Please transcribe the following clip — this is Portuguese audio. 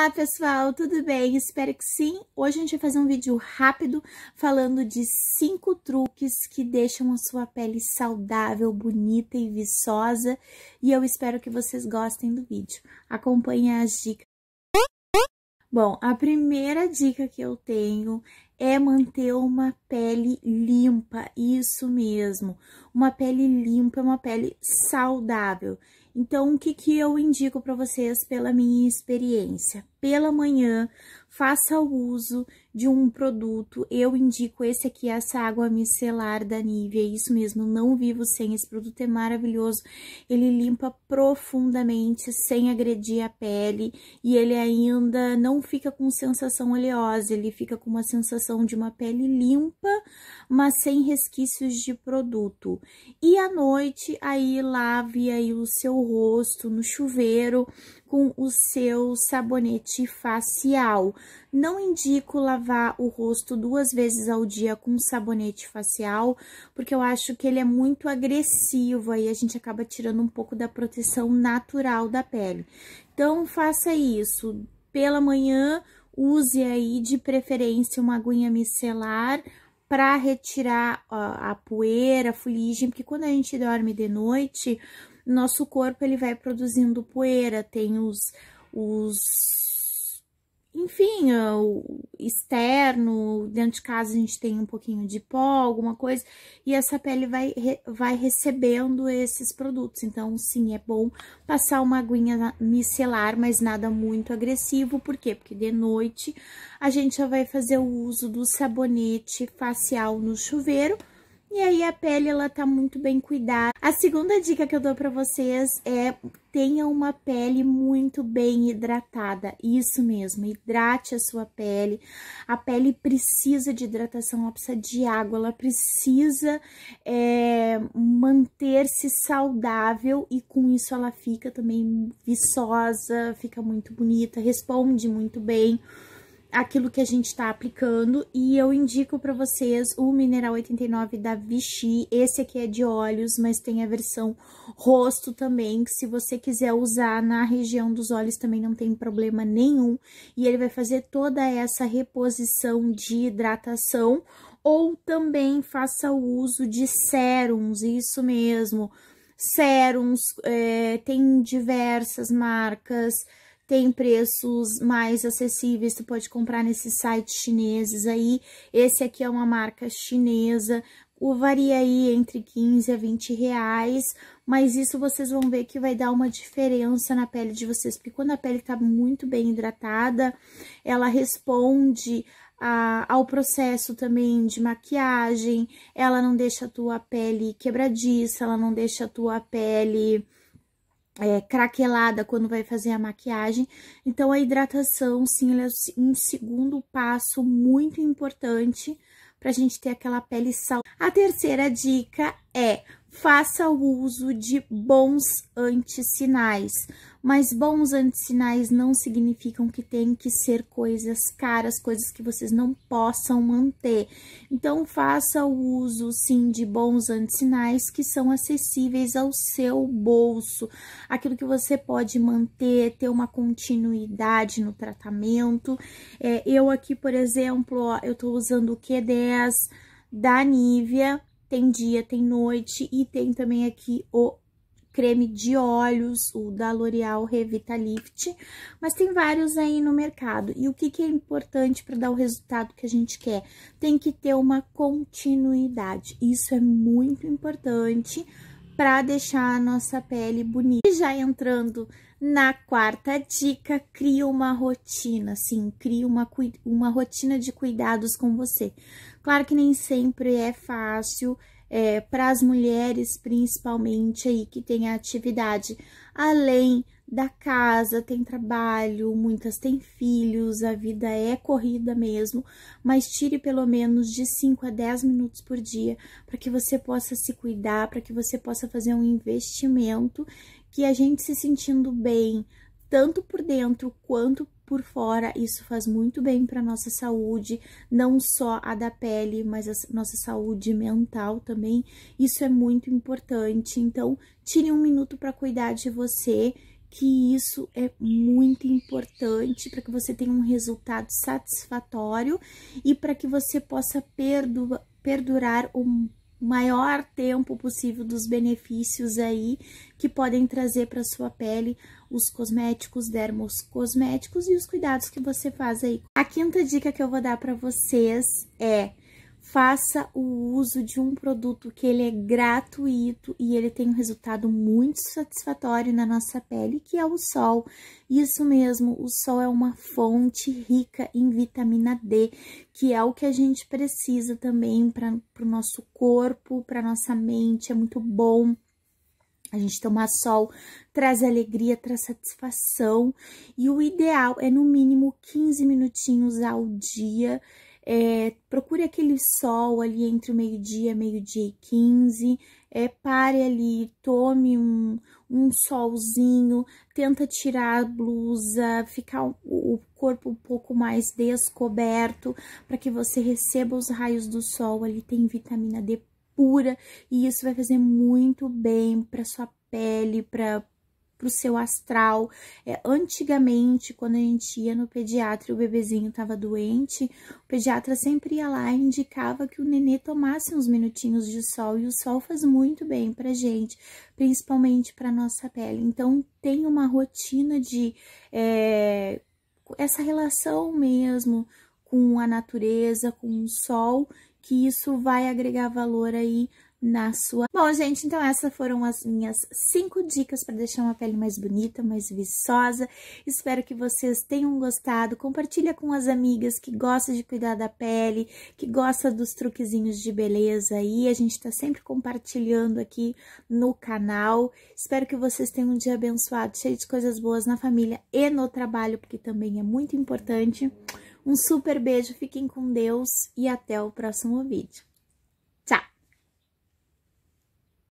Olá pessoal, tudo bem? Espero que sim. Hoje a gente vai fazer um vídeo rápido falando de cinco truques que deixam a sua pele saudável, bonita e viçosa. E eu espero que vocês gostem do vídeo. Acompanhe as dicas. Bom, a primeira dica que eu tenho é manter uma pele limpa, isso mesmo. Uma pele limpa é uma pele saudável. Então, o que, que eu indico para vocês pela minha experiência? pela manhã, faça o uso de um produto. Eu indico esse aqui, essa água micelar da Nivea, é isso mesmo, não vivo sem. Esse produto é maravilhoso, ele limpa profundamente, sem agredir a pele, e ele ainda não fica com sensação oleosa, ele fica com uma sensação de uma pele limpa, mas sem resquícios de produto. E à noite, aí lave aí o seu rosto no chuveiro, com o seu sabonete facial. Não indico lavar o rosto duas vezes ao dia com sabonete facial, porque eu acho que ele é muito agressivo, aí a gente acaba tirando um pouco da proteção natural da pele. Então, faça isso. Pela manhã, use aí de preferência uma aguinha micelar para retirar a, a poeira, a fuligem, porque quando a gente dorme de noite, nosso corpo ele vai produzindo poeira, tem os, os enfim, o externo, dentro de casa a gente tem um pouquinho de pó, alguma coisa, e essa pele vai, vai recebendo esses produtos. Então, sim, é bom passar uma aguinha micelar, mas nada muito agressivo, por quê? Porque de noite a gente já vai fazer o uso do sabonete facial no chuveiro, e aí a pele ela tá muito bem cuidada. A segunda dica que eu dou para vocês é tenha uma pele muito bem hidratada. Isso mesmo, hidrate a sua pele. A pele precisa de hidratação, ela precisa de água, ela precisa é, manter-se saudável e com isso ela fica também viçosa, fica muito bonita, responde muito bem aquilo que a gente tá aplicando. E eu indico pra vocês o Mineral 89 da Vichy. Esse aqui é de olhos, mas tem a versão rosto também, que se você quiser usar na região dos olhos também não tem problema nenhum. E ele vai fazer toda essa reposição de hidratação. Ou também faça o uso de sérums, isso mesmo. Sérums, é, tem diversas marcas, tem preços mais acessíveis, tu pode comprar nesses sites chineses aí. Esse aqui é uma marca chinesa, o varia aí entre 15 a 20 reais, mas isso vocês vão ver que vai dar uma diferença na pele de vocês, porque quando a pele tá muito bem hidratada, ela responde a, ao processo também de maquiagem, ela não deixa a tua pele quebradiça, ela não deixa a tua pele é, craquelada quando vai fazer a maquiagem. Então, a hidratação, sim, é um segundo passo muito importante para a gente ter aquela pele sal. A terceira dica é faça o uso de bons antissinais. Mas bons antissinais não significam que tem que ser coisas caras, coisas que vocês não possam manter. Então, faça o uso, sim, de bons antissinais que são acessíveis ao seu bolso. Aquilo que você pode manter, ter uma continuidade no tratamento. É, eu aqui, por exemplo, ó, eu estou usando o Q10 da Nivea, tem dia, tem noite e tem também aqui o creme de olhos, o da L'Oreal Revitalift, mas tem vários aí no mercado. E o que, que é importante para dar o resultado que a gente quer? Tem que ter uma continuidade. Isso é muito importante para deixar a nossa pele bonita. E já entrando na quarta dica, cria uma rotina, sim, cria uma, uma rotina de cuidados com você. Claro que nem sempre é fácil, é, para as mulheres, principalmente aí que tem a atividade. Além da casa, tem trabalho, muitas têm filhos, a vida é corrida mesmo, mas tire pelo menos de 5 a 10 minutos por dia para que você possa se cuidar, para que você possa fazer um investimento que a gente se sentindo bem, tanto por dentro quanto por fora. Isso faz muito bem para nossa saúde, não só a da pele, mas a nossa saúde mental também. Isso é muito importante. Então, tire um minuto para cuidar de você que isso é muito importante para que você tenha um resultado satisfatório e para que você possa perdurar maior tempo possível dos benefícios aí que podem trazer para sua pele os cosméticos, dermos cosméticos e os cuidados que você faz aí. A quinta dica que eu vou dar para vocês é faça o uso de um produto que ele é gratuito e ele tem um resultado muito satisfatório na nossa pele, que é o sol. Isso mesmo, o sol é uma fonte rica em vitamina D, que é o que a gente precisa também para o nosso corpo, para nossa mente, é muito bom. A gente tomar sol traz alegria, traz satisfação, e o ideal é no mínimo 15 minutinhos ao dia é, procure aquele sol ali entre o meio-dia, meio-dia e 15, é, pare ali, tome um, um solzinho, tenta tirar a blusa, ficar o, o corpo um pouco mais descoberto para que você receba os raios do sol, ali tem vitamina D pura e isso vai fazer muito bem para sua pele, para pro seu astral. É, antigamente, quando a gente ia no pediatra e o bebezinho estava doente, o pediatra sempre ia lá e indicava que o nenê tomasse uns minutinhos de sol, e o sol faz muito bem pra gente, principalmente pra nossa pele. Então, tem uma rotina de é, essa relação mesmo com a natureza, com o sol, que isso vai agregar valor aí na sua. Bom, gente, então essas foram as minhas cinco dicas para deixar uma pele mais bonita, mais viçosa. Espero que vocês tenham gostado. Compartilha com as amigas que gostam de cuidar da pele, que gostam dos truquezinhos de beleza aí. A gente está sempre compartilhando aqui no canal. Espero que vocês tenham um dia abençoado, cheio de coisas boas na família e no trabalho, porque também é muito importante. Um super beijo, fiquem com Deus e até o próximo vídeo.